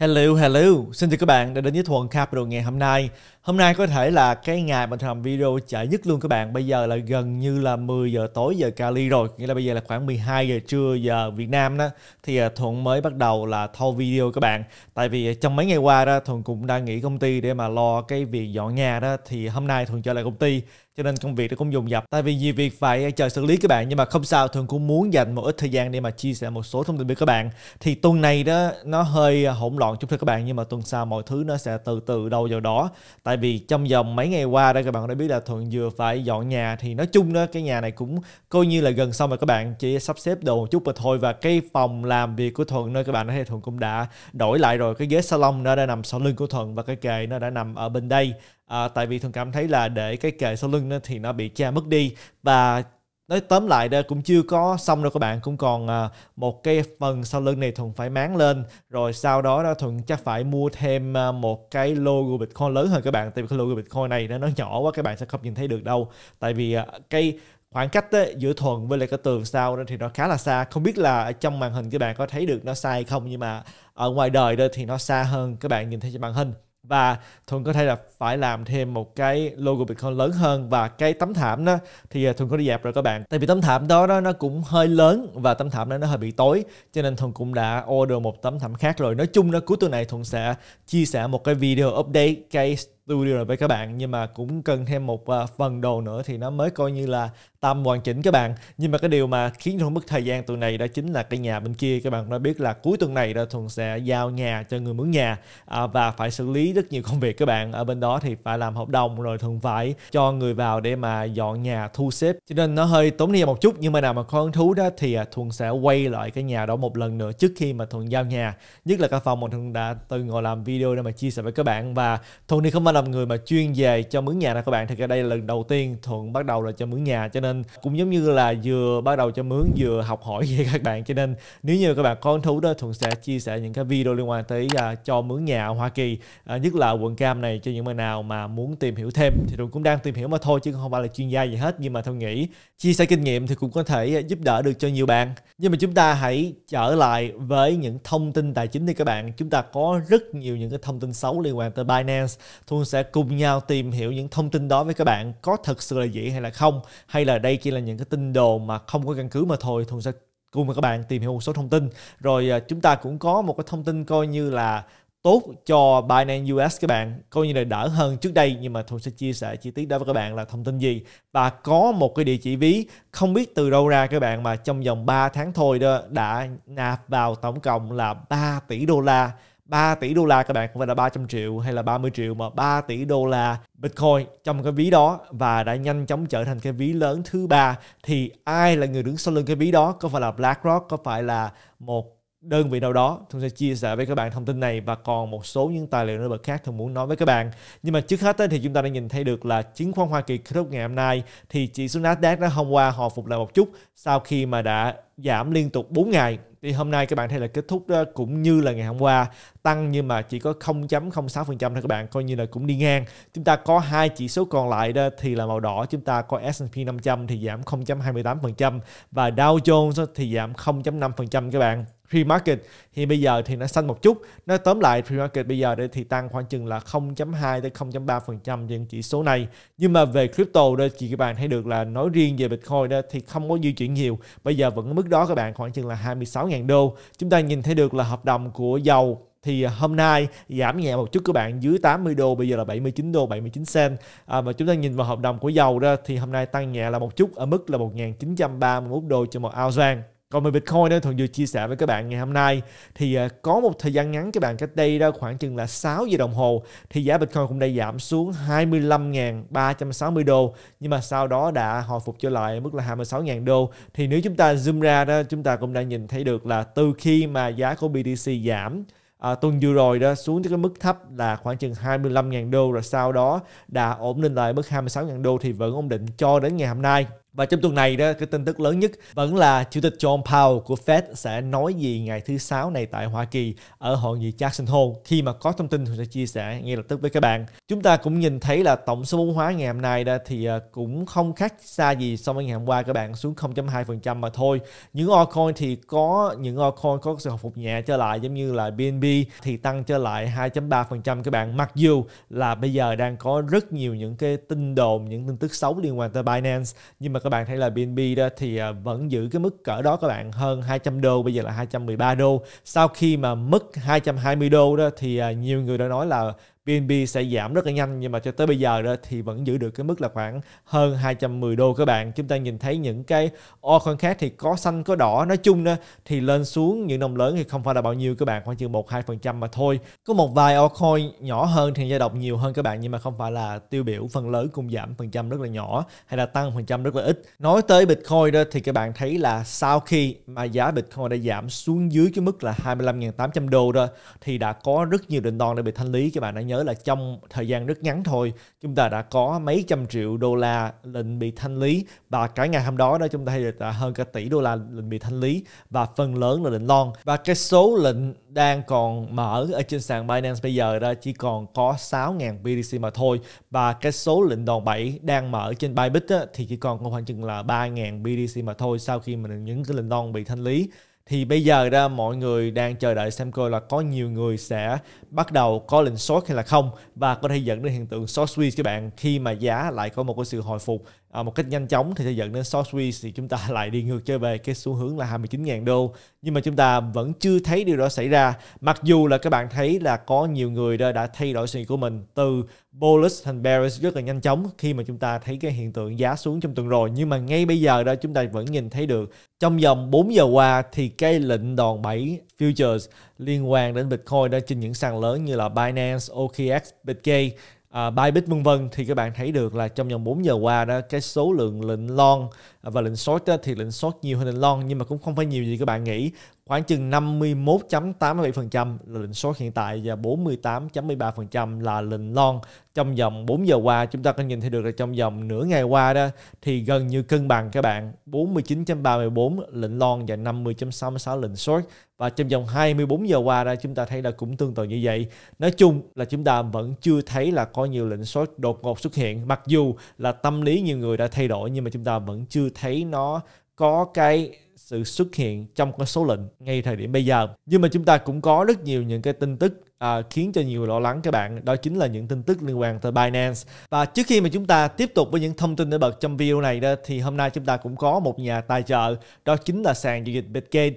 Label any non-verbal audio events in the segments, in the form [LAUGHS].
Hello, hello. Xin chào các bạn đã đến với Thuận Capital ngày hôm nay. Hôm nay có thể là cái ngày mình làm video chạy nhất luôn các bạn. Bây giờ là gần như là 10 giờ tối giờ Cali rồi. Nghĩa là bây giờ là khoảng 12 giờ trưa giờ Việt Nam đó. Thì à, Thuận mới bắt đầu là thâu video các bạn. Tại vì à, trong mấy ngày qua đó Thuận cũng đang nghỉ công ty để mà lo cái việc dọn nhà đó. Thì hôm nay Thuận trở lại công ty cho nên công việc nó cũng dùng dập tại vì nhiều việc phải chờ xử lý các bạn nhưng mà không sao thường cũng muốn dành một ít thời gian để mà chia sẻ một số thông tin với các bạn thì tuần này đó nó hơi à, hỗn loạn chút thôi các bạn nhưng mà tuần sau mọi thứ nó sẽ từ từ đâu vào đó tại vì trong vòng mấy ngày qua đây các bạn đã biết là thuận vừa phải dọn nhà thì nói chung đó cái nhà này cũng coi như là gần xong rồi các bạn chỉ sắp xếp đồ một chút mà thôi và cái phòng làm việc của thuận nơi các bạn thấy thuận cũng đã đổi lại rồi cái ghế salon nó đã nằm sau lưng của thuận và cái kệ nó đã nằm ở bên đây à, tại vì thường cảm thấy là để cái kề sau lưng đó thì nó bị che mất đi và nói tóm lại đây cũng chưa có xong đâu các bạn cũng còn ờ, một cái phần sau lưng này thuận phải máng lên rồi sau đó đó thuận chắc phải mua thêm ờ, một cái logo bitcoin lớn hơn các bạn tại vì cái logo bitcoin này nó nhỏ quá các bạn sẽ không nhìn thấy được đâu tại vì cái khoảng cách ấy, giữa thuần với lại cái tường sau đó thì nó khá là xa không biết là trong màn hình các bạn có thấy được nó sai không nhưng mà ở ngoài đời đó thì nó xa hơn các bạn nhìn thấy trên màn hình và thuận có thể là phải làm thêm một cái logo bitcoin lớn hơn và cái tấm thảm đó thì à, thuận có đi dẹp rồi các bạn tại vì tấm thảm đó nó, nó cũng hơi lớn và tấm thảm đó nó hơi bị tối cho nên thuận cũng đã order một tấm thảm khác rồi nói chung là cuối tuần này thuận sẽ chia sẻ một cái video update cái studio rồi với các bạn nhưng mà cũng cần thêm một à, phần đồ nữa thì nó mới coi như là tầm hoàn chỉnh các bạn nhưng mà cái điều mà khiến thuận mất thời gian tuần này đó chính là cái nhà bên kia các bạn đã biết là cuối tuần này đó thuận sẽ giao nhà cho người mướn nhà à, và phải xử lý rất nhiều công việc các bạn ở bên đó thì phải làm hợp đồng rồi thuận phải cho người vào để mà dọn nhà thu xếp cho nên nó hơi tốn nhiều một chút nhưng mà nào mà có hứng thú đó thì uh, sẽ quay lại cái nhà đó một lần nữa trước khi mà thuận giao nhà nhất là cái phòng mà thuận đã từng ngồi làm video để mà chia sẻ với các bạn và thuận thì không phải là làm người mà chuyên về cho mướn nhà nè các bạn thì đây là lần đầu tiên thuận bắt đầu là cho mướn nhà cho nên cũng giống như là vừa bắt đầu cho mướn vừa học hỏi [LAUGHS] vậy các bạn cho nên nếu như các bạn có hứng thú đó thuận sẽ chia sẻ những cái video liên quan tới uh, cho mướn nhà ở hoa kỳ uh, nhất là quận cam này cho những người nào mà muốn tìm hiểu thêm thì thuận cũng đang tìm hiểu mà thôi chứ không phải là chuyên gia gì hết nhưng mà thuận nghĩ chia sẻ kinh nghiệm thì cũng có thể giúp đỡ được cho nhiều bạn nhưng mà chúng ta hãy trở lại với những thông tin tài chính đi các bạn chúng ta có rất nhiều những cái thông tin xấu liên quan tới binance thuận luôn sẽ cùng nhau tìm hiểu những thông tin đó với các bạn có thật sự là vậy hay là không hay là đây chỉ là những cái tin đồn mà không có căn cứ mà thôi thuần sẽ cùng với các bạn tìm hiểu một số thông tin rồi à, chúng ta cũng có một cái thông tin coi như là tốt cho Binance US các bạn coi như là đỡ hơn trước đây nhưng mà tôi sẽ chia sẻ chi tiết đó với các bạn là thông tin gì và có một cái địa chỉ ví không biết từ đâu ra các bạn mà trong vòng 3 tháng thôi đó đã nạp vào tổng cộng là 3 tỷ đô la 3 tỷ đô la các bạn không phải là 300 triệu hay là 30 triệu mà 3 tỷ đô la Bitcoin trong cái ví đó và đã nhanh chóng trở thành cái ví lớn thứ ba thì ai là người đứng sau lưng cái ví đó có phải là BlackRock có phải là một đơn vị nào đó tôi sẽ chia sẻ với các bạn thông tin này và còn một số những tài liệu nổi bật khác tôi muốn nói với các bạn nhưng mà trước hết thì chúng ta đã nhìn thấy được là chứng khoán Hoa Kỳ kết thúc ngày hôm nay thì chỉ số Nasdaq đã hôm qua hồi phục lại một chút sau khi mà đã giảm liên tục 4 ngày thì hôm nay các bạn thấy là kết thúc đó cũng như là ngày hôm qua tăng nhưng mà chỉ có 0.06% thôi các bạn coi như là cũng đi ngang chúng ta có hai chỉ số còn lại đó thì là màu đỏ chúng ta có S&P 500 thì giảm 0.28% và Dow Jones thì giảm 0.5% các bạn pre-market thì bây giờ thì nó xanh một chút nói tóm lại pre-market bây giờ đây thì tăng khoảng chừng là 0.2 đến 0.3% phần trăm trên chỉ số này nhưng mà về crypto đây, thì các bạn thấy được là nói riêng về Bitcoin đó thì không có di chuyển nhiều bây giờ vẫn ở mức đó các bạn khoảng chừng là 26.000 đô chúng ta nhìn thấy được là hợp đồng của dầu thì hôm nay giảm nhẹ một chút các bạn dưới 80 đô bây giờ là 79 đô 79 cent à, mà chúng ta nhìn vào hợp đồng của dầu đó thì hôm nay tăng nhẹ là một chút ở mức là 1.931 đô cho một ounce vàng còn về Bitcoin đó, Thuận vừa chia sẻ với các bạn ngày hôm nay thì à, có một thời gian ngắn các bạn cách đây đó khoảng chừng là 6 giờ đồng hồ thì giá Bitcoin cũng đã giảm xuống 25.360 đô nhưng mà sau đó đã hồi phục trở lại mức là 26.000 đô thì nếu chúng ta zoom ra đó chúng ta cũng đã nhìn thấy được là từ khi mà giá của BTC giảm à, tuần vừa rồi đó xuống tới cái mức thấp là khoảng chừng 25.000 đô rồi sau đó đã ổn định lại mức 26.000 đô thì vẫn ổn định cho đến ngày hôm nay và trong tuần này đó, cái tin tức lớn nhất vẫn là Chủ tịch John Powell của Fed sẽ nói gì ngày thứ Sáu này tại Hoa Kỳ ở hội nghị Jackson Hole. Khi mà có thông tin thì sẽ chia sẻ ngay lập tức với các bạn. Chúng ta cũng nhìn thấy là tổng số vốn hóa ngày hôm nay đó thì ờ, cũng không khác xa gì so với ngày hôm qua các bạn xuống 0.2% mà thôi. Những altcoin thì có những altcoin có sự hồi phục nhẹ trở lại giống như là BNB thì tăng trở lại 2.3% các bạn. Mặc dù là bây giờ đang có rất nhiều những cái tin đồn, những tin tức xấu liên quan tới Binance nhưng mà các bạn thấy là BNB đó thì à, vẫn giữ cái mức cỡ đó các bạn hơn 200 đô bây giờ là 213 đô sau khi mà mức 220 đô đó thì à, nhiều người đã nói là BNB sẽ giảm rất là nhanh nhưng mà cho tới bây giờ đó thì vẫn giữ được cái mức là khoảng hơn 210 đô các bạn. Chúng ta nhìn thấy những cái altcoin khác thì có xanh có đỏ, nói chung đó thì lên xuống những đồng lớn thì không phải là bao nhiêu các bạn, khoảng chừng 1-2% mà thôi. Có một vài altcoin nhỏ hơn thì dao động nhiều hơn các bạn nhưng mà không phải là tiêu biểu phần lớn cùng giảm phần trăm rất là nhỏ hay là tăng phần trăm rất là ít. Nói tới Bitcoin đó thì các bạn thấy là sau khi mà giá Bitcoin đã giảm xuống dưới cái mức là 25.800 đô đó thì đã có rất nhiều định đòn đã bị thanh lý các bạn đã nhớ là trong thời gian rất ngắn thôi chúng ta đã có mấy trăm triệu đô la lệnh bị thanh lý và cả ngày hôm đó đó chúng ta đã hơn cả tỷ đô la lệnh bị thanh lý và phần lớn là lệnh long và cái số lệnh đang còn mở ở trên sàn Binance bây giờ đó chỉ còn có 6.000 BTC mà thôi và cái số lệnh đòn bẩy đang mở trên Bybit á, thì chỉ còn khoảng chừng là 3.000 BTC mà thôi sau khi mà những cái lệnh long bị thanh lý thì bây giờ ra mọi người đang chờ đợi xem coi là có nhiều người sẽ bắt đầu có lệnh sốt hay là không và có thể dẫn đến hiện tượng short squeeze các bạn khi mà giá lại có một cái sự hồi phục à, một cách nhanh chóng thì sẽ dẫn đến short squeeze thì chúng ta [LAUGHS] lại đi ngược trở về cái xu hướng là 29.000 đô nhưng mà chúng ta vẫn chưa thấy điều đó xảy ra mặc dù là các bạn thấy là có nhiều người đã, đã thay đổi suy nghĩ của mình từ bullish thành bearish rất là nhanh chóng khi mà chúng ta thấy cái hiện tượng giá xuống trong tuần rồi nhưng mà ngay bây giờ đó chúng ta vẫn nhìn thấy được trong vòng 4 giờ qua thì cái lệnh đòn bẩy futures liên quan đến Bitcoin đó trên những sàn lớn như là Binance, OKX, BitGay uh, à, Bybit vân vân thì các bạn thấy được là trong vòng 4 giờ qua đó cái số lượng lệnh long và lệnh short đó, thì lệnh short nhiều hơn lệnh long nhưng mà cũng không phải nhiều gì các bạn nghĩ khoảng chừng 51.87% là lệnh short hiện tại và 48.13% là lệnh long. Trong vòng 4 giờ qua chúng ta có nhìn thấy được là trong vòng nửa ngày qua đó thì gần như cân bằng các bạn. 49.34 lệnh long và 50.66 lệnh short và trong vòng 24 giờ qua đó chúng ta thấy là cũng tương tự như vậy. Nói chung là chúng ta vẫn chưa thấy là có nhiều lệnh short đột ngột xuất hiện. Mặc dù là tâm lý nhiều người đã thay đổi nhưng mà chúng ta vẫn chưa thấy nó có cái sự xuất hiện trong cái số lệnh ngay thời điểm bây giờ nhưng mà chúng ta cũng có rất nhiều những cái tin tức à, khiến cho nhiều lo lắng các bạn đó chính là những tin tức liên quan tới Binance và trước khi mà chúng ta tiếp tục với những thông tin nổi bật trong video này đó thì hôm nay chúng ta cũng có một nhà tài trợ đó chính là sàn giao dịch Bitgate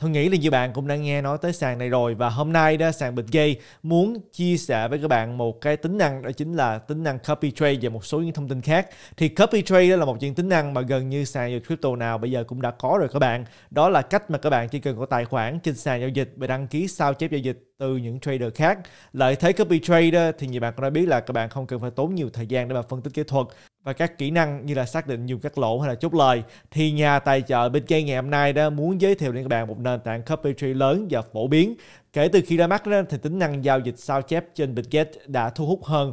Thân nghĩ là nhiều bạn cũng đã nghe nói tới sàn này rồi và hôm nay đó sàn BitGay muốn chia sẻ với các bạn một cái tính năng đó chính là tính năng copy trade và một số những thông tin khác. Thì copy trade đó là một những tính năng mà gần như sàn giao dịch crypto nào bây giờ cũng đã có rồi các bạn. Đó là cách mà các bạn chỉ cần có tài khoản trên sàn giao dịch và đăng ký sao chép giao dịch từ những trader khác. Lợi thế copy trader thì như bạn cũng đã biết là các bạn không cần phải tốn nhiều thời gian để mà phân tích kỹ thuật và các kỹ năng như là xác định dùng các lỗ hay là chốt lời thì nhà tài trợ bên kia ngày hôm nay đã muốn giới thiệu đến các bạn một nền tảng copy trade lớn và phổ biến kể từ khi ra mắt đó, thì tính năng giao dịch sao chép trên Bitget đã thu hút hơn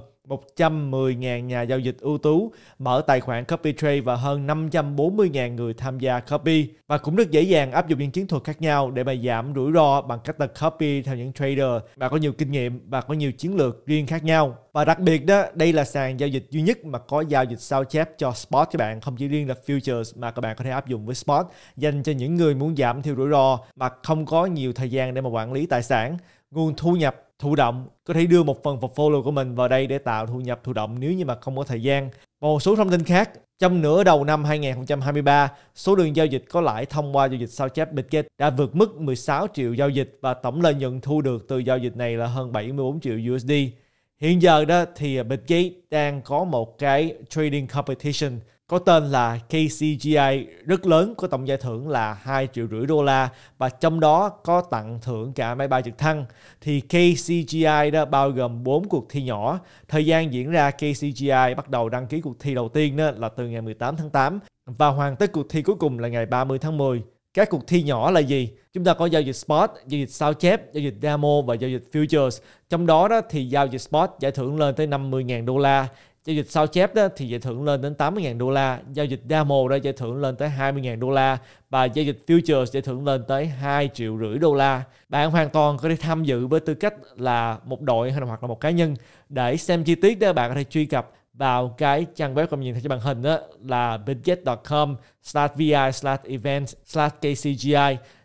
110.000 nhà giao dịch ưu tú mở tài khoản CopyTrade và hơn 540.000 người tham gia copy và cũng rất dễ dàng áp dụng những chiến thuật khác nhau để mà giảm rủi ro bằng cách là copy theo những trader mà có nhiều kinh nghiệm và có nhiều chiến lược riêng khác nhau. Và đặc biệt đó, đây là sàn giao dịch duy nhất mà có giao dịch sao chép cho spot các bạn, không chỉ riêng là futures mà các bạn có thể áp dụng với spot dành cho những người muốn giảm thiểu rủi ro mà không có nhiều thời gian để mà quản lý tài sản, nguồn thu nhập thụ động có thể đưa một phần portfolio của mình vào đây để tạo thu nhập thụ động nếu như mà không có thời gian và một số thông tin khác trong nửa đầu năm 2023 số lượng giao dịch có lãi thông qua giao dịch sao chép Bitget đã vượt mức 16 triệu giao dịch và tổng lợi nhuận thu được từ giao dịch này là hơn 74 triệu USD hiện giờ đó thì Bitget đang có một cái trading competition có tên là KCGI rất lớn có tổng giải thưởng là 2 triệu rưỡi đô la và trong đó có tặng thưởng cả máy bay trực thăng. Thì KCGI đó bao gồm 4 cuộc thi nhỏ. Thời gian diễn ra KCGI bắt đầu đăng ký cuộc thi đầu tiên đó là từ ngày 18 tháng 8 và hoàn tất cuộc thi cuối cùng là ngày 30 tháng 10. Các cuộc thi nhỏ là gì? Chúng ta có giao dịch spot, giao dịch sao chép, giao dịch demo và giao dịch futures. Trong đó, đó thì giao dịch spot giải thưởng lên tới 50.000 đô la, giao dịch sao chép đó thì giải thưởng lên đến 80.000 đô la giao dịch demo đó giải thưởng lên tới 20.000 đô la và giao dịch futures giải thưởng lên tới 2 triệu rưỡi đô la bạn hoàn toàn có thể tham dự với tư cách là một đội hay là hoặc là một cá nhân để xem chi tiết đó bạn có thể truy cập vào cái trang web không nhìn thấy trên màn hình đó là bitget.com slash vi slash events slash kcgi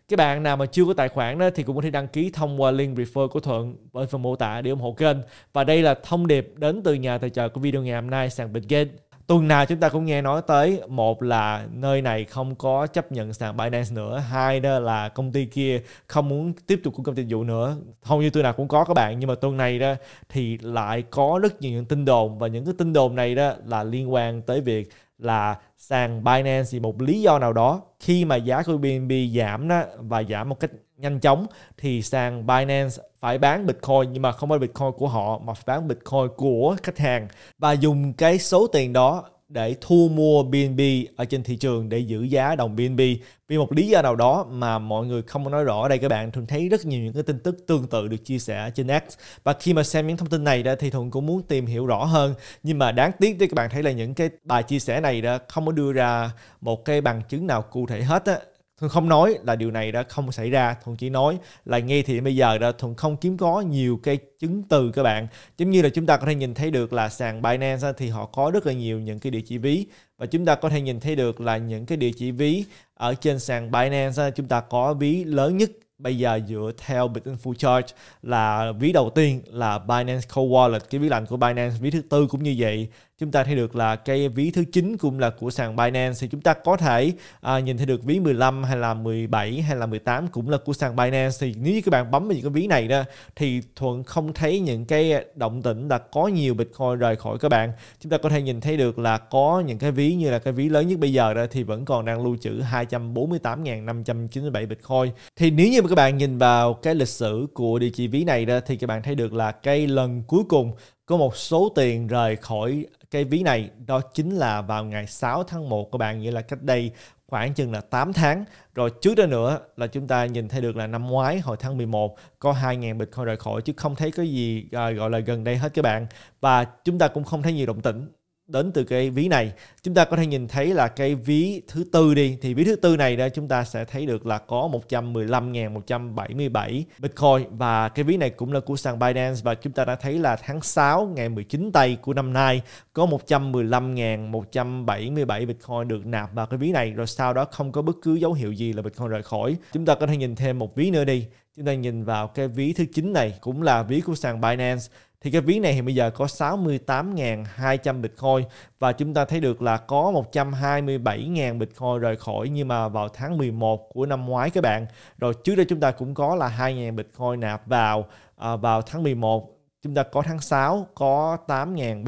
các bạn nào mà chưa có tài khoản đó thì cũng có thể đăng ký thông qua link refer của Thuận ở phần mô tả để ủng hộ kênh. Và đây là thông điệp đến từ nhà tài trợ của video ngày hôm nay sàn Bitgate. Tuần nào chúng ta cũng nghe nói tới một là nơi này không có chấp nhận sàn Binance nữa, hai đó là công ty kia không muốn tiếp tục cung cấp dịch vụ nữa. Hầu như tuần nào cũng có các bạn nhưng mà tuần này đó thì lại có rất nhiều những tin đồn và những cái tin đồn này đó là liên quan tới việc là sàn Binance vì một lý do nào đó khi mà giá của BNB giảm đó, và giảm một cách nhanh chóng thì sàn Binance phải bán Bitcoin nhưng mà không phải Bitcoin của họ mà phải bán Bitcoin của khách hàng và dùng cái số tiền đó để thu mua BNB ở trên thị trường để giữ giá đồng BNB vì một lý do nào đó mà mọi người không nói rõ ở đây các bạn thường thấy rất nhiều những cái tin tức tương tự được chia sẻ trên X và khi mà xem những thông tin này đó thì thường cũng muốn tìm hiểu rõ hơn nhưng mà đáng tiếc thì các bạn thấy là những cái bài chia sẻ này đó không có đưa ra một cái bằng chứng nào cụ thể hết á thường không nói là điều này đã không xảy ra, thường chỉ nói là ngay thì bây giờ đã Thuận không kiếm có nhiều cái chứng từ các bạn. Giống như là chúng ta có thể nhìn thấy được là sàn Binance thì họ có rất là nhiều những cái địa chỉ ví và chúng ta có thể nhìn thấy được là những cái địa chỉ ví ở trên sàn Binance chúng ta có ví lớn nhất bây giờ dựa theo Bitinfo Chart là ví đầu tiên là Binance Cold Wallet, cái ví lạnh của Binance, ví thứ tư cũng như vậy chúng ta thấy được là cái ví thứ 9 cũng là của sàn Binance thì chúng ta có thể à, nhìn thấy được ví 15 hay là 17 hay là 18 cũng là của sàn Binance thì nếu như các bạn bấm vào những cái ví này đó thì Thuận không thấy những cái động tĩnh là có nhiều Bitcoin rời khỏi các bạn chúng ta có thể nhìn thấy được là có những cái ví như là cái ví lớn nhất bây giờ đó thì vẫn còn đang lưu trữ 248.597 Bitcoin thì nếu như các bạn nhìn vào cái lịch sử của địa chỉ ví này đó thì các bạn thấy được là cái lần cuối cùng có một số tiền rời khỏi cái ví này đó chính là vào ngày 6 tháng 1 các bạn nghĩa là cách đây khoảng chừng là 8 tháng rồi trước đó nữa là chúng ta nhìn thấy được là năm ngoái hồi tháng 11 có 2.000 Bitcoin rời khỏi chứ không thấy có gì à, gọi là gần đây hết các bạn và chúng ta cũng không thấy nhiều động tĩnh đến từ cái ví này chúng ta có thể nhìn thấy là cái ví thứ tư đi thì ví thứ tư này đây chúng ta sẽ thấy được là có 115.177 Bitcoin và cái ví này cũng là của sàn Binance và chúng ta đã thấy là tháng 6 ngày 19 tây của năm nay có 115.177 Bitcoin được nạp vào cái ví này rồi sau đó không có bất cứ dấu hiệu gì là Bitcoin rời khỏi chúng ta có thể nhìn thêm một ví nữa đi chúng ta nhìn vào cái ví thứ chín này cũng là ví của sàn Binance thì cái ví này thì bây giờ có 68.200 Bitcoin và chúng ta thấy được là có 127.000 Bitcoin rời khỏi nhưng mà vào tháng 11 của năm ngoái các bạn. Rồi trước đây chúng ta cũng có là 2.000 Bitcoin nạp vào à, vào tháng 11 chúng ta có tháng 6 có 8.750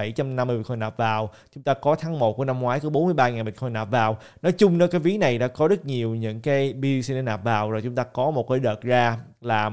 Bitcoin nạp vào, chúng ta có tháng 1 của năm ngoái có 43.000 Bitcoin nạp vào. Nói chung đó cái ví này đã có rất nhiều những cái BTC để nạp vào rồi chúng ta có một cái đợt ra là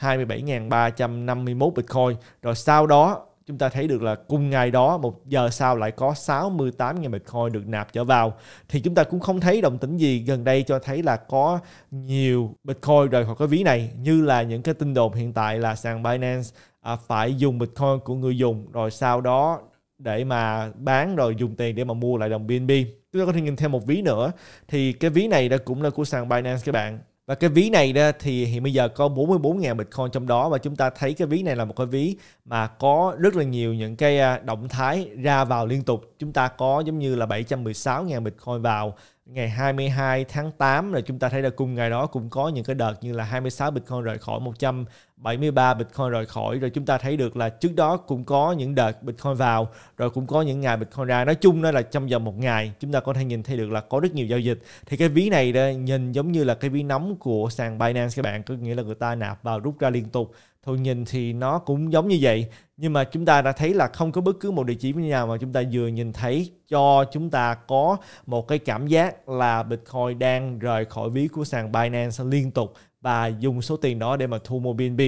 127.351 Bitcoin. Rồi sau đó chúng ta thấy được là cùng ngày đó một giờ sau lại có 68.000 Bitcoin được nạp trở vào thì chúng ta cũng không thấy đồng tĩnh gì gần đây cho thấy là có nhiều Bitcoin rời khỏi cái ví này như là những cái tin đồn hiện tại là sàn Binance à, phải dùng Bitcoin của người dùng rồi sau đó để mà bán rồi dùng tiền để mà mua lại đồng BNB. Chúng ta có thể nhìn thêm một ví nữa thì cái ví này đó cũng là của sàn Binance các bạn. Và cái ví này đó thì hiện bây giờ có 44.000 Bitcoin trong đó và chúng ta thấy cái ví này là một cái ví mà có rất là nhiều những cái à, động thái ra vào liên tục. Chúng ta có giống như là 716.000 Bitcoin vào ngày 22 tháng 8 là chúng ta thấy là cùng ngày đó cũng có những cái đợt như là 26 Bitcoin rời khỏi 100 73 Bitcoin rời khỏi rồi chúng ta thấy được là trước đó cũng có những đợt Bitcoin vào rồi cũng có những ngày Bitcoin ra nói chung nó là trong vòng một ngày chúng ta có thể nhìn thấy được là có rất nhiều giao dịch thì cái ví này nhìn giống như là cái ví nóng của sàn Binance các bạn có nghĩa là người ta nạp vào rút ra liên tục thôi nhìn thì nó cũng giống như vậy nhưng mà chúng ta đã thấy là không có bất cứ một địa chỉ nào mà chúng ta vừa nhìn thấy cho chúng ta có một cái cảm giác là Bitcoin đang rời khỏi ví của sàn Binance liên tục và dùng số tiền đó để mà thu mua BNB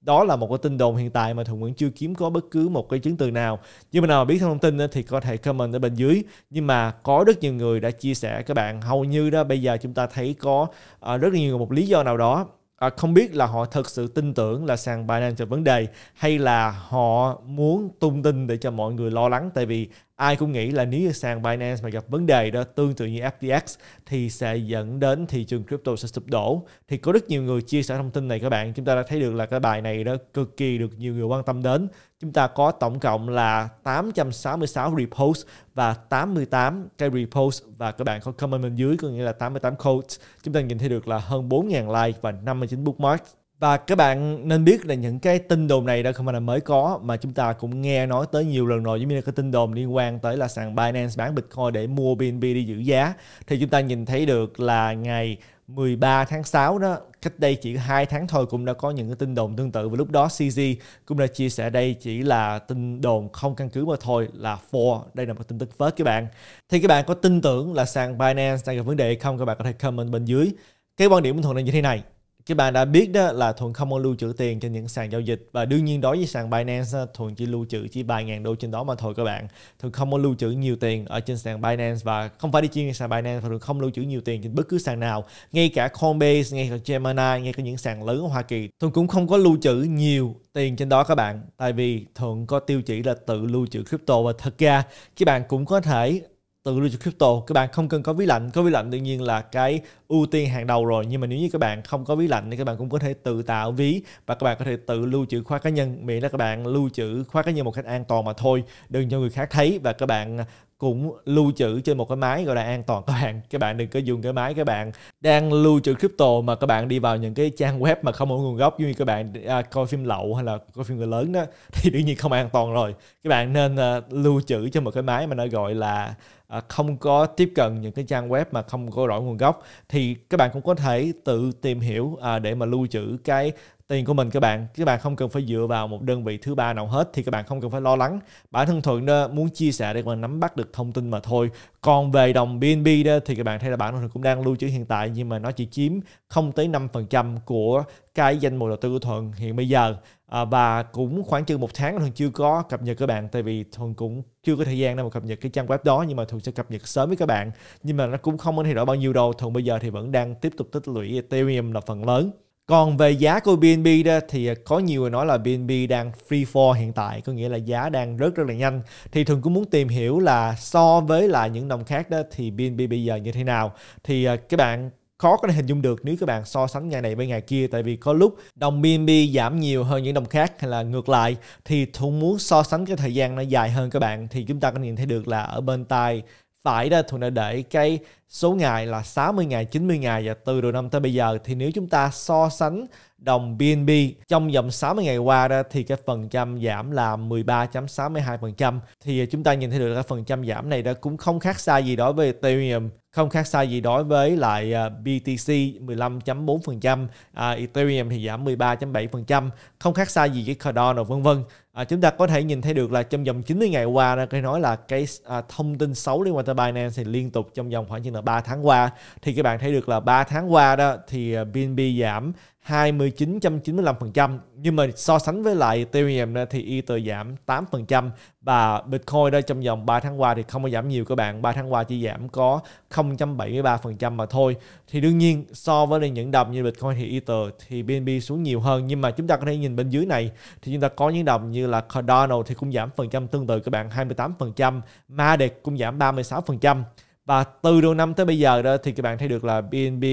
đó là một cái tin đồn hiện tại mà Thuận vẫn chưa kiếm có bất cứ một cái chứng từ nào. Nhưng mà nào mà biết thông tin thì có thể comment ở bên dưới. Nhưng mà có rất nhiều người đã chia sẻ các bạn hầu như đó bây giờ chúng ta thấy có à, rất nhiều một lý do nào đó À, không biết là họ thật sự tin tưởng là sàn Binance cho vấn đề hay là họ muốn tung tin để cho mọi người lo lắng tại vì ai cũng nghĩ là nếu như sàn Binance mà gặp vấn đề đó tương tự như FTX thì sẽ dẫn đến thị trường crypto sẽ sụp đổ thì có rất nhiều người chia sẻ thông tin này các bạn chúng ta đã thấy được là cái bài này đó cực kỳ được nhiều người quan tâm đến chúng ta có tổng cộng là 866 repost và 88 cái repost và các bạn có comment bên dưới có nghĩa là 88 quotes chúng ta nhìn thấy được là hơn 4.000 like và 59 bookmarks và các bạn nên biết là những cái tin đồn này đã không phải là mới có mà chúng ta cũng nghe nói tới nhiều lần rồi giống như là cái tin đồn liên quan tới là sàn Binance bán Bitcoin để mua BNB đi giữ giá thì chúng ta nhìn thấy được là ngày 13 tháng 6 đó cách đây chỉ 2 tháng thôi cũng đã có những cái tin đồn tương tự và lúc đó CZ cũng đã chia sẻ đây chỉ là tin đồn không căn cứ mà thôi là for đây là một tin tức phết các bạn thì các bạn có tin tưởng là sàn Binance đang gặp vấn đề không các bạn có thể comment bên dưới cái quan điểm bình thuận là như thế này các bạn đã biết đó là thuận không có lưu trữ tiền trên những sàn giao dịch và đương nhiên đối với sàn Binance thuận chỉ lưu trữ chỉ vài ngàn đô trên đó mà thôi các bạn thuận không có lưu trữ nhiều tiền ở trên sàn Binance và không phải đi chuyên sàn Binance thuận không lưu trữ nhiều tiền trên bất cứ sàn nào ngay cả Coinbase ngay cả Gemini ngay cả những sàn lớn ở Hoa Kỳ thuận cũng không có lưu trữ nhiều tiền trên đó các bạn tại vì thuận có tiêu chí là tự lưu trữ crypto và thật ra các bạn cũng có thể từ Legion Crypto các bạn không cần có ví lạnh có ví lạnh đương nhiên là cái ưu tiên hàng đầu rồi nhưng mà nếu như các bạn không có ví lạnh thì các bạn cũng có thể tự tạo ví và các bạn có thể tự lưu trữ khóa cá nhân miễn là các bạn lưu trữ khóa cá nhân một cách an toàn mà thôi đừng cho người khác thấy và các bạn cũng lưu trữ trên một cái máy gọi là an toàn các bạn các bạn đừng có dùng cái máy các bạn đang lưu trữ crypto mà các bạn đi vào những cái trang web mà không có nguồn gốc như các bạn à, coi phim lậu hay là coi phim người lớn đó [LAUGHS] thì đương nhiên không an toàn rồi các bạn nên à, lưu trữ trên một cái máy mà nó gọi là À, không có tiếp cận những cái trang web mà không có rõ nguồn gốc thì các bạn cũng có thể tự tìm hiểu à, để mà lưu trữ cái tiền của mình các bạn các bạn không cần phải dựa vào một đơn vị thứ ba nào hết thì các bạn không cần phải lo lắng bản thân thuận đó muốn chia sẻ để các bạn nắm bắt được thông tin mà thôi còn về đồng BNB đó thì các bạn thấy là bản thân thuận cũng đang lưu trữ hiện tại nhưng mà nó chỉ chiếm không tới 5% của cái danh mục đầu tư của thuận hiện bây giờ à, và cũng khoảng chừng một tháng thuận chưa có cập nhật các bạn tại vì thuận cũng chưa có thời gian để mà cập nhật cái trang web đó nhưng mà thuận sẽ cập nhật sớm với các bạn nhưng mà nó cũng không có ảnh hưởng bao nhiêu đâu thuận bây giờ thì vẫn đang tiếp tục tích lũy ethereum là phần lớn còn về giá của BNB đó thì có nhiều người nói là BNB đang free fall hiện tại có nghĩa là giá đang rớt rất là nhanh thì thường cũng muốn tìm hiểu là so với lại những đồng khác đó thì BNB bây giờ như thế nào thì à, các bạn khó có thể hình dung được nếu các bạn so sánh ngày này với ngày kia tại vì có lúc đồng BNB giảm nhiều hơn những đồng khác hay là ngược lại thì Thuận muốn so sánh cái thời gian nó dài hơn các bạn thì chúng ta có nhìn thấy được là ở bên tay phải đó Thuận đã để cái số ngày là 60 ngày, 90 ngày và từ đầu năm tới bây giờ thì nếu chúng ta so sánh đồng BNB trong vòng 60 ngày qua đó thì cái phần trăm giảm là 13.62% thì chúng ta nhìn thấy được cái phần trăm giảm này đó cũng không khác xa gì đối với Ethereum không khác xa gì đối với lại à, BTC 15.4%, à, Ethereum thì giảm 13.7%, không khác xa gì với Cardano vân vân à, chúng ta có thể nhìn thấy được là trong vòng 90 ngày qua có thể nói là cái à, thông tin xấu liên quan tới Binance thì liên tục trong vòng khoảng chừng là 3 tháng qua thì các bạn thấy được là 3 tháng qua đó thì BNB à, giảm 29.95% nhưng mà so sánh với lại Ethereum thì Ether giảm 8% và Bitcoin đó trong vòng 3 tháng qua thì không có giảm nhiều các bạn 3 tháng qua chỉ giảm có 0.73% mà thôi thì đương nhiên so với những đồng như Bitcoin thì Ether thì BNB xuống nhiều hơn nhưng mà chúng ta có thể nhìn bên dưới này thì chúng ta có những đồng như là Cardano thì cũng giảm phần trăm tương tự các bạn 28% MADEX cũng giảm 36% và từ đầu năm tới bây giờ đó thì các bạn thấy được là BNB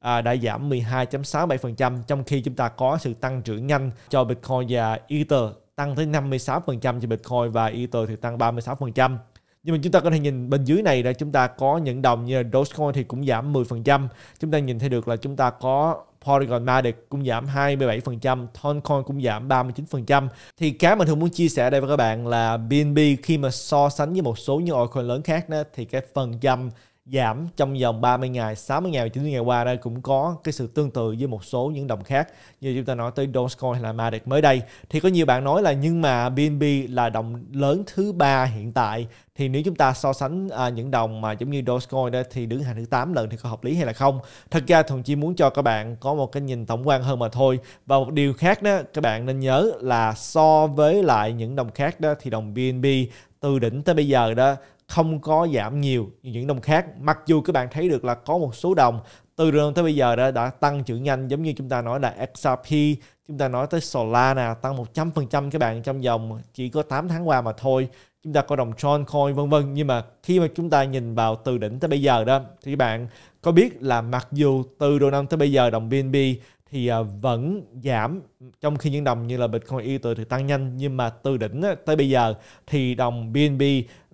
à, đã giảm 12.67% trong khi chúng ta có sự tăng trưởng nhanh cho Bitcoin và Ether tăng tới 56% cho Bitcoin và Ether thì tăng 36%. Nhưng mà chúng ta có thể nhìn bên dưới này là chúng ta có những đồng như Dogecoin thì cũng giảm 10%. Chúng ta nhìn thấy được là chúng ta có Polygon Matic cũng giảm 27%, Toncoin cũng giảm 39%. Thì cái mà thường muốn chia sẻ đây với các bạn là BNB khi mà so sánh với một số những altcoin lớn khác đó, thì cái phần trăm giảm trong vòng 30 ngày, 60 ngày và 90 ngày qua đây cũng có cái sự tương tự với một số những đồng khác như chúng ta nói tới Dogecoin hay là Matic mới đây thì có nhiều bạn nói là nhưng mà BNB là đồng lớn thứ ba hiện tại thì nếu chúng ta so sánh à, những đồng mà giống như Dogecoin đó thì đứng hàng thứ 8 lần thì có hợp lý hay là không thật ra thường chỉ muốn cho các bạn có một cái nhìn tổng quan hơn mà thôi và một điều khác đó các bạn nên nhớ là so với lại những đồng khác đó thì đồng BNB từ đỉnh tới bây giờ đó không có giảm nhiều như những đồng khác mặc dù các bạn thấy được là có một số đồng từ đầu tới bây giờ đã, đã tăng trưởng nhanh giống như chúng ta nói là XRP chúng ta nói tới Solana tăng 100% các bạn trong vòng chỉ có 8 tháng qua mà thôi chúng ta có đồng Tron coin vân vân nhưng mà khi mà chúng ta nhìn vào từ đỉnh tới bây giờ đó thì các bạn có biết là mặc dù từ đầu năm tới bây giờ đồng BNB thì à, vẫn giảm trong khi những đồng như là Bitcoin Ether thì tăng nhanh nhưng mà từ đỉnh tới bây giờ thì đồng BNB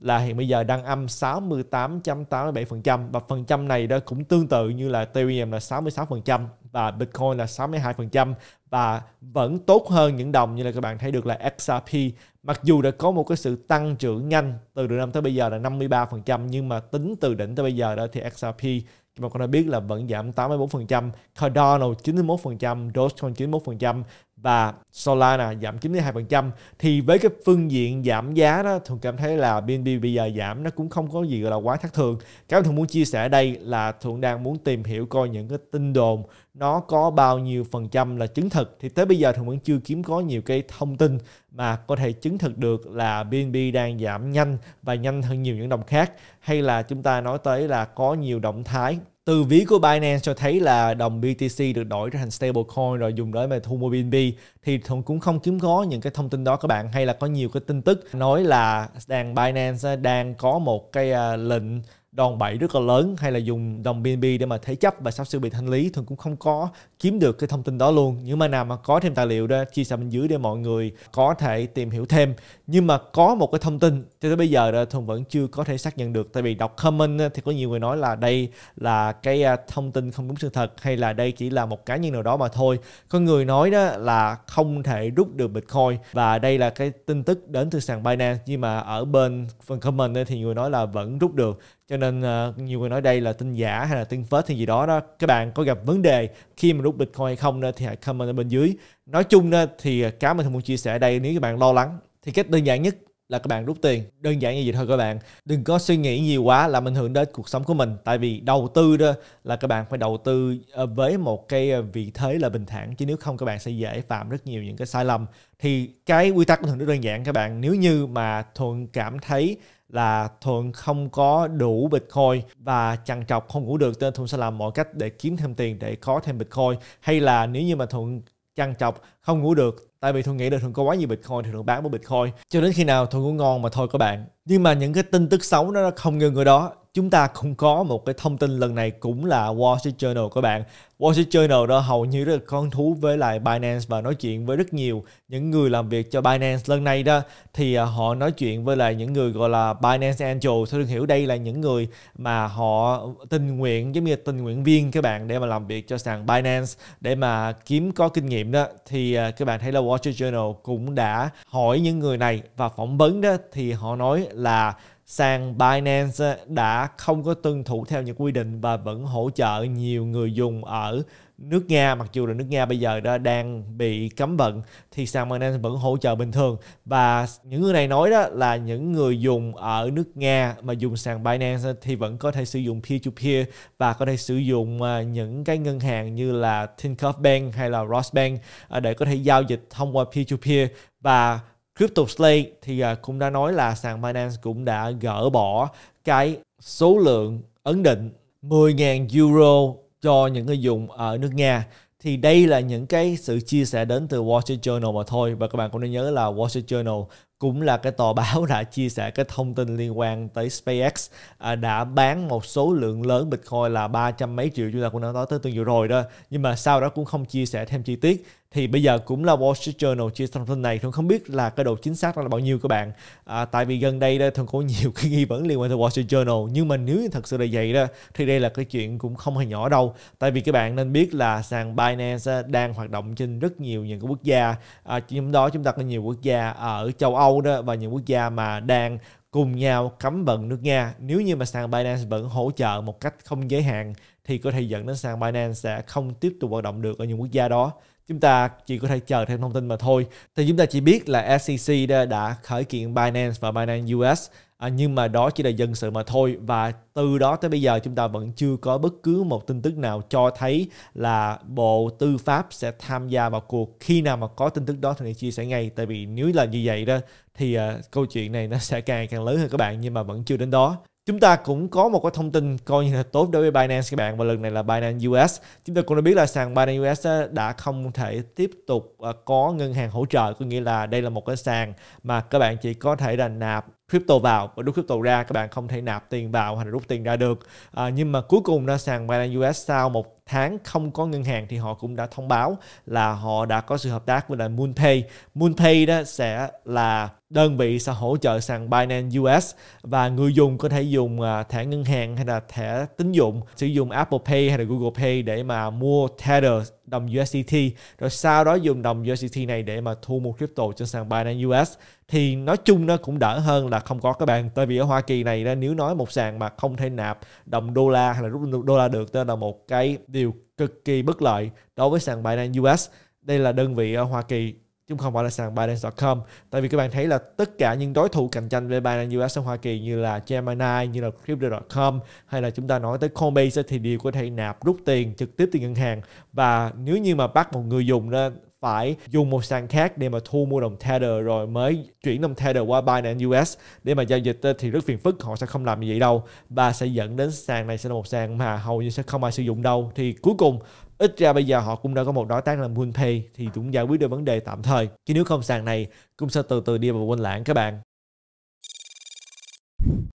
là hiện bây giờ đang âm 68.87% và phần trăm này đó cũng tương tự như là Ethereum là 66% và Bitcoin là 62% và vẫn tốt hơn những đồng như là các bạn thấy được là XRP mặc dù đã có một cái sự tăng trưởng nhanh từ đầu năm tới bây giờ là 53% nhưng mà tính từ đỉnh tới bây giờ đó thì XRP nhưng mà con đã biết là vẫn giảm 84%, Cardano 91%, Dogecoin 91%, và Solana giảm 92% thì với cái phương diện giảm giá đó thường cảm thấy là BNB bây giờ giảm nó cũng không có gì gọi là quá thất thường cái thường muốn chia sẻ đây là thường đang muốn tìm hiểu coi những cái tin đồn nó có bao nhiêu phần trăm là chứng thực thì tới bây giờ thường vẫn chưa kiếm có nhiều cái thông tin mà có thể chứng thực được là BNB đang giảm nhanh và nhanh hơn nhiều những đồng khác hay là chúng ta nói tới là có nhiều động thái từ ví của Binance cho thấy là đồng BTC được đổi trở thành stablecoin rồi dùng để mà thu mua BNB thì cũng không kiếm có những cái thông tin đó các bạn hay là có nhiều cái tin tức nói là đàn Binance ờ, đang có một cái ờ, lệnh đòn bẩy rất là lớn hay là dùng đồng BNB để mà thế chấp và sắp sửa bị thanh lý thường cũng không có kiếm được cái thông tin đó luôn nhưng mà nào mà có thêm tài liệu đó chia sẻ bên dưới để mọi người có thể tìm hiểu thêm nhưng mà có một cái thông tin cho tới bây giờ đó thường vẫn chưa có thể xác nhận được tại vì đọc comment thì có nhiều người nói là đây là cái à, thông tin không đúng sự thật hay là đây chỉ là một cá nhân nào đó mà thôi có người nói đó là không thể rút được bitcoin và đây là cái tin tức đến từ sàn Binance nhưng mà ở bên phần comment thì người nói là vẫn rút được cho nên nên uh, nhiều người nói đây là tin giả hay là tin phết hay gì đó đó các bạn có gặp vấn đề khi mà rút bitcoin hay không thì hãy comment ở bên dưới nói chung thì cá mình muốn chia sẻ đây nếu các bạn lo lắng thì cách đơn giản nhất là các bạn rút tiền đơn giản như vậy thôi các bạn đừng có suy nghĩ nhiều quá làm ảnh hưởng đến cuộc sống của mình tại vì đầu tư đó là các bạn phải đầu tư ờ, với một cái ờ, vị thế là bình thản chứ nếu không các bạn sẽ dễ phạm rất nhiều những cái sai lầm thì cái quy tắc của thuận rất đơn giản các bạn nếu như mà thuận cảm thấy là Thuận không có đủ Bitcoin và chằn trọc không ngủ được nên Thuận sẽ làm mọi cách để kiếm thêm tiền để có thêm Bitcoin hay là nếu như mà Thuận chăn trọc không ngủ được tại vì Thuận nghĩ là Thuận có quá nhiều Bitcoin thì Thuận bán một Bitcoin cho đến khi nào Thuận ngủ ngon mà thôi các bạn nhưng mà những cái tin tức xấu nó không ngừng ở đó chúng ta cũng có một cái thông tin lần này cũng là Wall Street Journal các bạn. Wall Street Journal đó hầu như rất là con thú với lại Binance và nói chuyện với rất nhiều những người làm việc cho Binance lần này đó thì à, họ nói chuyện với lại những người gọi là Binance Angel tôi được hiểu đây là những người mà họ tình nguyện giống như tình nguyện viên các bạn để mà làm việc cho sàn Binance để mà kiếm có kinh nghiệm đó thì à, các bạn thấy là Wall Street Journal cũng đã hỏi những người này và phỏng vấn đó thì họ nói là sàn Binance ờ, đã không có tuân thủ theo những quy định và vẫn hỗ trợ nhiều người dùng ở nước Nga mặc dù là nước Nga bây giờ đã đang bị cấm vận thì sàn Binance vẫn hỗ trợ bình thường và những người này nói đó là những người dùng ở nước Nga mà dùng sàn Binance thì vẫn có thể sử dụng peer to peer và có thể sử dụng ờ, những cái ngân hàng như là Tinkoff Bank hay là Rossbank ờ, để có thể giao dịch thông qua peer to peer và Crypto Slate thì à, cũng đã nói là sàn Binance cũng đã gỡ bỏ cái số lượng ấn định 10.000 euro cho những người dùng ở nước Nga thì đây là những cái sự chia sẻ đến từ Wall Street Journal mà thôi và các bạn cũng nên nhớ là Wall Street Journal cũng là cái tờ báo [LAUGHS] đã chia sẻ cái thông tin liên quan tới SpaceX à, đã bán một số lượng lớn Bitcoin là 300 mấy triệu chúng ta cũng đã nói tới tuần vừa rồi đó nhưng mà sau đó cũng không chia sẻ thêm chi tiết thì bây giờ cũng là Wall Street Journal chia sẻ thông tin này thường không biết là cái độ chính xác là bao nhiêu các bạn à, tại vì gần đây đó thường có nhiều [LAUGHS] cái nghi vấn liên quan tới Wall Street Journal nhưng mà nếu như thật sự là vậy đó thì đây là cái chuyện cũng không hề nhỏ đâu tại vì các bạn nên biết là sàn Binance à, đang hoạt động trên rất nhiều những cái quốc gia à, trong đó chúng ta có nhiều quốc gia ở châu Âu đó và những quốc gia mà đang cùng nhau cấm vận nước Nga nếu như mà sàn Binance vẫn hỗ trợ một cách không giới hạn thì có thể dẫn đến sàn Binance sẽ không tiếp tục hoạt động được ở những quốc gia đó chúng ta chỉ có thể chờ thêm thông tin mà thôi thì chúng ta chỉ biết là SEC đã, khởi kiện Binance và Binance US à, nhưng mà đó chỉ là dân sự mà thôi và từ đó tới bây giờ chúng ta vẫn chưa có bất cứ một tin tức nào cho thấy là bộ tư pháp sẽ tham gia vào cuộc khi nào mà có tin tức đó thì chia sẻ ngay tại vì nếu là như vậy đó thì uh, câu chuyện này nó sẽ càng càng lớn hơn các bạn nhưng mà vẫn chưa đến đó Chúng ta cũng có một cái thông tin coi như là tốt đối với Binance các bạn và lần này là Binance US. Chúng ta cũng đã biết là sàn Binance US đã không thể tiếp tục à, có ngân hàng hỗ trợ, có nghĩa là đây là một cái sàn mà các bạn chỉ có thể là nạp crypto vào và rút crypto ra các bạn không thể nạp tiền vào hay là rút tiền ra được à, nhưng mà cuối cùng là sàn Binance US sau một tháng không có ngân hàng thì họ cũng đã thông báo là họ đã có sự hợp tác với lại Moonpay. Moonpay đó sẽ là đơn vị sẽ hỗ trợ sàn Binance US và người dùng có thể dùng à, thẻ ngân hàng hay là thẻ tín dụng sử dụng Apple Pay hay là Google Pay để mà mua Tether đồng USDT rồi sau đó dùng đồng USDT này để mà thu một crypto trên sàn Binance US thì nói chung nó cũng đỡ hơn là không có các bạn tại vì ở Hoa Kỳ này nếu nói một sàn mà không thể nạp đồng đô la hay là rút đô la được đó là một cái điều cực kỳ bất lợi đối với sàn Binance US. Đây là đơn vị ở Hoa Kỳ chứ không phải là sàn Binance.com tại vì các bạn thấy là tất cả những đối thủ cạnh tranh với Binance US ở Hoa Kỳ như là Gemini, như là Crypto.com hay là chúng ta nói tới Coinbase thì đều có thể nạp rút tiền trực tiếp từ ngân hàng và nếu như mà bắt một người dùng đó phải dùng một sàn khác để mà thu mua đồng Tether rồi mới chuyển đồng Tether qua Binance US để mà giao dịch thì rất phiền phức họ sẽ không làm như vậy đâu và sẽ dẫn đến sàn này sẽ là một sàn mà hầu như sẽ không ai sử dụng đâu thì cuối cùng ít ra bây giờ họ cũng đã có một đối tác làm WinPay thì cũng giải quyết được vấn đề tạm thời chứ nếu không sàn này cũng sẽ từ từ đi vào quên lãng các bạn